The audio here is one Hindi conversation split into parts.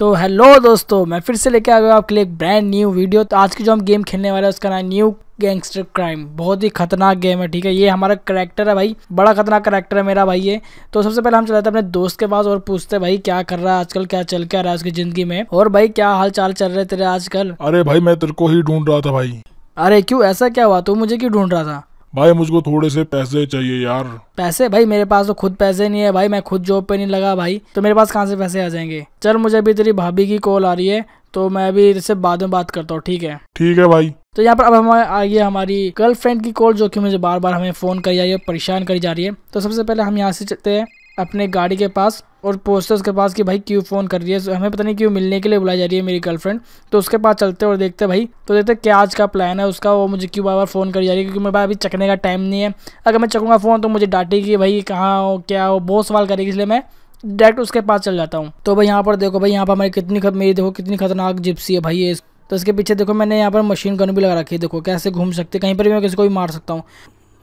तो हेलो दोस्तों मैं फिर से लेके आ गया आपके लिए एक ब्रांड न्यू वीडियो तो आज की जो हम गेम खेलने वाले हैं उसका नाम न्यू गैंगस्टर क्राइम बहुत ही खतरनाक गेम है ठीक है ये हमारा करेक्टर है भाई बड़ा खतरनाक करैक्टर है मेरा भाई ये तो सबसे पहले हम चलाते हैं अपने दोस्त के पास और पूछते भाई क्या कर रहा है आजकल क्या चल क्या रहा है उसकी जिंदगी में और भाई क्या हाल चाल चल रहे तेरे आजकल अरे भाई मैं तेरे को ही ढूंढ रहा था भाई अरे क्यों ऐसा क्या हुआ तू मुझे क्यों ढूंढ रहा था भाई मुझको थोड़े से पैसे चाहिए यार पैसे भाई मेरे पास तो खुद पैसे नहीं है भाई मैं खुद जॉब पे नहीं लगा भाई तो मेरे पास कहाँ से पैसे आ जाएंगे चल मुझे अभी तेरी भाभी की कॉल आ रही है तो मैं अभी इससे बाद में बात करता हूँ ठीक है ठीक है भाई तो यहाँ पर अब हमारे आइए हमारी गर्लफ्रेंड की कॉल जो कि मुझे बार बार हमें फ़ोन करी जा रही है परेशान करी जा रही है तो सबसे पहले हम यहाँ से चलते हैं अपने गाड़ी के पास और पहुँचते उसके पास कि भाई क्यों फ़ोन कर रही है हमें पता नहीं क्यों मिलने के लिए बुलाई जा रही है मेरी गर्लफ्रेंड तो उसके पास चलते और देखते भाई तो देखते क्या आज का प्लान है उसका वो मुझे क्यों बार बार फ़ोन करी जा रही है क्योंकि मेरे पास अभी चकने का टाइम नहीं है अगर मैं चकूँगा फ़ोन तो मुझे डांटेगी भाई कहाँ हो क्या हो बहुत सवाल करेगी इसलिए मैं डायरेक्ट उसके पास चल जाता हूँ तो भाई यहाँ पर देखो भाई यहाँ पर हमारी कितनी मेरी देखो कितनी खतरनाक जिप्सी है भाई ये तो इसके पीछे देखो मैंने यहाँ पर मशीन गन भी लगा रखी है देखो कैसे घूम सकते कहीं पर भी मैं किसी को भी मार सकता हूँ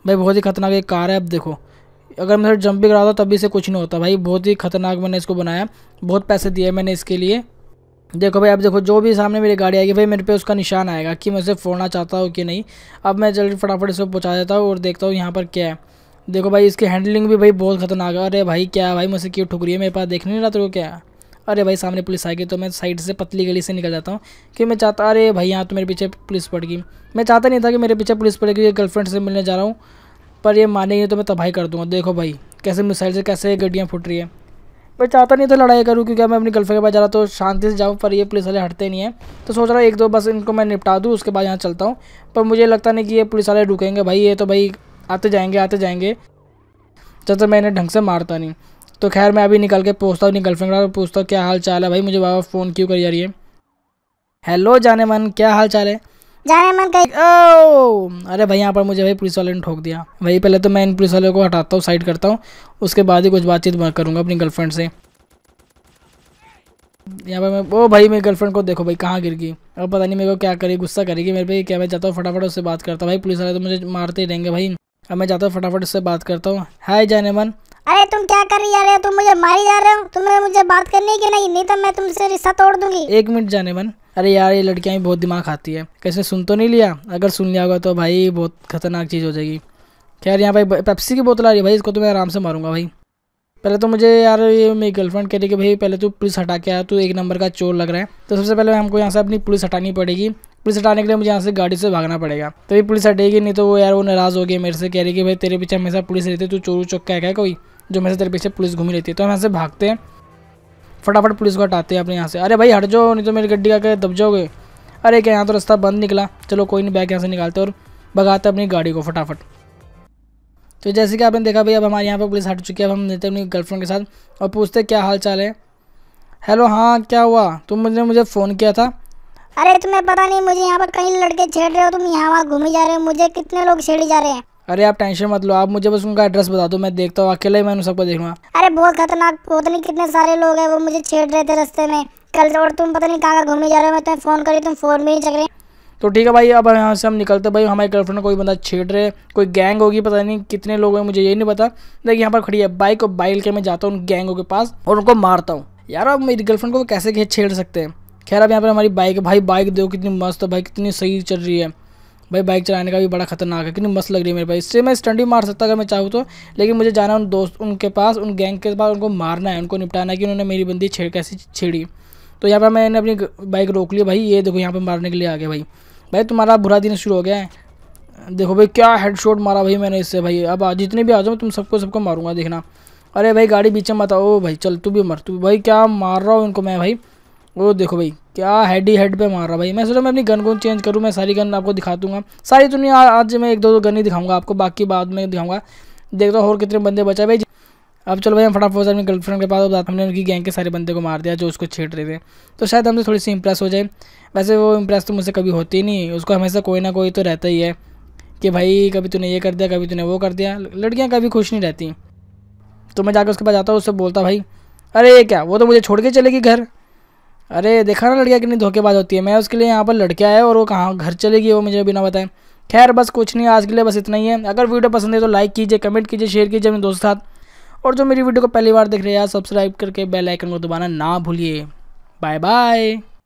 भाई बहुत ही खतरनाक एक कार है अब देखो अगर मैं जंप भी कराता तभी इसे कुछ नहीं होता भाई बहुत ही खतरनाक मैंने इसको बनाया बहुत पैसे दिए मैंने इसके लिए देखो भाई अब देखो जो भी सामने मेरी गाड़ी आएगी भाई मेरे पे उसका निशान आएगा कि मैं उसे फोड़ना चाहता हूँ कि नहीं अब मैं जल्दी फटाफट इसको पहुँचा देता हूँ और देखता हूँ यहाँ पर क्या है देखो भाई इसकी हैंडलिंग भी भाई बहुत खतरनाक है अरे भाई क्या भाई मुझसे क्यों ठुक रही है मेरे पास देखने नहीं रहा तो क्या अरे भाई सामने पुलिस आ गई तो मैं साइड से पतली गली से निकल जाता हूँ कि मैं चाहता अरे भाई यहाँ तो मेरे पीछे पुलिस पड़ गई मैं चाहता नहीं था कि मेरे पीछे पुलिस पड़ गई गर्लफ्रेंड से मिलने जा रहा हूँ पर ये मानेंगे तो मैं तबाही कर दूँगा देखो भाई कैसे मिसाइल से कैसे गड्डियाँ फूट रही है मैं चाहता नहीं तो लड़ाई करूँ क्योंकि मैं अपनी गर्लफ्रेंड के पास जा रहा तो शांति से जाऊँ पर ये पुलिस वाले हटते नहीं है तो सोच रहा हूँ एक दो बस इनको मैं निपटा दूँ उसके बाद यहाँ चलता हूँ पर मुझे लगता नहीं कि ये पुलिस वाले रुकेंगे भाई ये तो भाई आते जाएंगे आते जाएंगे जब तक तो मैंने ढंग से मारता नहीं तो खैर मैं अभी निकल के पूछता हूँ अपनी गर्लफ्रेंड का पूछता हूँ क्या हाल चाल है भाई मुझे बाबा फ़ोन क्यों कर जा रही है हेलो जाने मन क्या हाल चाल है जाने मन का अरे भाई यहाँ पर मुझे भाई पुलिस वाले ने ठोक दिया भाई पहले तो मैं इन पुलिस वाले को हटाता हूँ साइड करता हूँ उसके बाद ही कुछ बातचीत करूँगा अपनी गर्लफ्रेंड से यहाँ पर मैं वो भाई मेरी गर्लफ्रेंड को देखो भाई कहाँ गिर गई अब पता नहीं मेरे को क्या करेगी गुस्सा करेगी मेरे पे क्या मैं जाता हूँ फटाफट उससे बात करता हूँ भाई पुलिस वाले तो मुझे मारते ही रहेंगे भाई अब मैं जाता हूँ फटाफट उससे बात करता हूँ हाय जाने मन अरे तुम क्या कर रही रहे हो तुम मुझे मारी जा रहे हो तुम्हें मुझे बात करनी है कि नहीं नहीं तो मैं तुमसे रिश्ता तोड़ दूंगी एक मिनट जाने मन अरे यार ये लड़कियाँ भी बहुत दिमाग खाती है कैसे सुन तो नहीं लिया अगर सुन लिया होगा तो भाई बहुत खतरनाक चीज़ हो जाएगी खैर यहाँ भाई पेप्सी की बोतल आ रही है भाई इसको तो मैं आराम से मारूंगा भाई पहले तो मुझे यार ये मेरी गर्लफ्रेंड कह रही कि भाई पहले तू पुलिस हटा के आया तू एक नंबर का चोर लग रहा है तो सबसे पहले हमको यहाँ से अपनी पुलिस हटानी पड़ेगी पुलिस हटाने के लिए मुझे यहाँ से गाड़ी से भागना पड़ेगा तभी तो पुलिस हटेगी नहीं तो वो यार वो नाराज़ हो गया मेरे से कह रही कि भाई तेरे पीछे हमेशा पुलिस रहती है तू चोरू चौक का है कोई जो मेरे तेरे पीछे पुलिस घूमी रहती है तो हम यहाँ से भागते हैं फटाफट पुलिस को हटाते हैं अपने यहाँ से अरे भाई हट जाओ नहीं तो मेरी गड्डी आकर दब जाओगे अरे क्या यहाँ तो रास्ता बंद निकला चलो कोई नहीं बैग यहाँ से निकालते और भगाते अपनी गाड़ी को फटाफट तो जैसे कि आपने देखा भाई अब हमारे यहाँ पर पुलिस हट चुकी है अब हम देते अपनी गर्लफ्रेंड के साथ और पूछते क्या हाल चाल है हेलो हाँ क्या हुआ तुम मुझे मुझे फ़ोन किया था अरे तुम्हें पता नहीं मुझे यहाँ पर कहीं लड़के छेड़ रहे हो तुम यहाँ वहाँ ही जा रहे हो मुझे कितने लोग छेड़े जा रहे हैं अरे आप टेंशन मत लो आप मुझे बस उनका एड्रेस बता दो मैं देखता हूँ अकेले मैं सबको देखूंगा अरे बहुत खतरनाक पता नहीं कितने सारे लोग हैं वो मुझे छेड़ रहे थे रस्ते में कल और तुम पता नहीं कहाँ घूमने जा रहे हो मैं तुम्हें फ़ोन करी तुम फ़ोन भी नहीं चल रहे तो ठीक है भाई अब यहाँ से हम निकलते भाई हमारी गर्लफ्रेंड कोई बंदा छेड़ रहे कोई गैंग होगी पता नहीं कितने लोग हैं मुझे ये नहीं पता देखिए यहाँ पर खड़ी है बाइक और बाइक के मैं जाता हूँ उन गैंगों के पास और उनको मारता हूँ यार आप मेरी गर्लफ्रेंड को कैसे छेड़ सकते हैं खैर अब यहाँ पर हमारी बाइक भाई बाइक देखो कितनी मस्त है भाई कितनी सही चल रही है भाई बाइक चलाने का भी बड़ा खतरनाक है कितनी मस्त लग रही है मेरे भाई इससे मैं स्टंडी मार सकता अगर मैं चाहूँ तो लेकिन मुझे जाना उन दोस्त उनके पास उन गैंग के पास उनको मारना है उनको निपटाना है कि उन्होंने मेरी बंदी छेड़ कैसी छेड़ी तो यहाँ पर मैंने अपनी बाइक रोक ली भाई ये देखो यहाँ पर मारने के लिए आ गया भाई भाई तुम्हारा बुरा दिन शुरू हो गया है देखो भाई क्या हेड मारा भाई मैंने इससे भाई अब जितने भी आ जाओ तुम सबको सबको मारूंगा देखना अरे भाई गाड़ी बीच में मत आओ भाई चल तू भी मर तू भाई क्या मार रहा हूँ इनको मैं भाई वो देखो भाई क्या हेड ही हेड पे मार रहा भाई मैं सोचा मैं अपनी गन को चेंज करूँ मैं सारी गन आपको दिखा दूंगा सारी तो नहीं आज मैं एक दो दो गन ही दिखाऊंगा आपको बाकी बाद में दिखाऊंगा देखता हूँ और कितने बंदे बचा भाई अब चलो भाई हम फटाफट से अपनी गर्लफ्रेंड के पास हमने उनकी गैंग के सारे बंदे को मार दिया जो उसको छेड़ रहे थे तो शायद हमसे थोड़ी सी इंप्रेस हो जाए वैसे वो इंप्रेस तो मुझसे कभी होती नहीं उसको हमेशा कोई ना कोई तो रहता ही है कि भाई कभी तूने ये कर दिया कभी तूने वो कर दिया लड़कियाँ कभी खुश नहीं रहती तो मैं जाकर उसके पास जाता हूँ उससे बोलता भाई अरे ये क्या वो तो मुझे छोड़ के चलेगी घर अरे देखा ना लड़कियाँ कितनी धोखेबाज होती है मैं उसके लिए यहाँ पर लड़के आया और वो कहाँ घर चलेगी वो मुझे बिना बताएं खैर बस कुछ नहीं आज के लिए बस इतना ही है अगर वीडियो पसंद है तो लाइक कीजिए कमेंट कीजिए शेयर कीजिए अपने दोस्तों साथ और जो मेरी वीडियो को पहली बार देख रहे हैं सब्सक्राइब करके बेल आइकन को दबाना ना भूलिए बाय बाय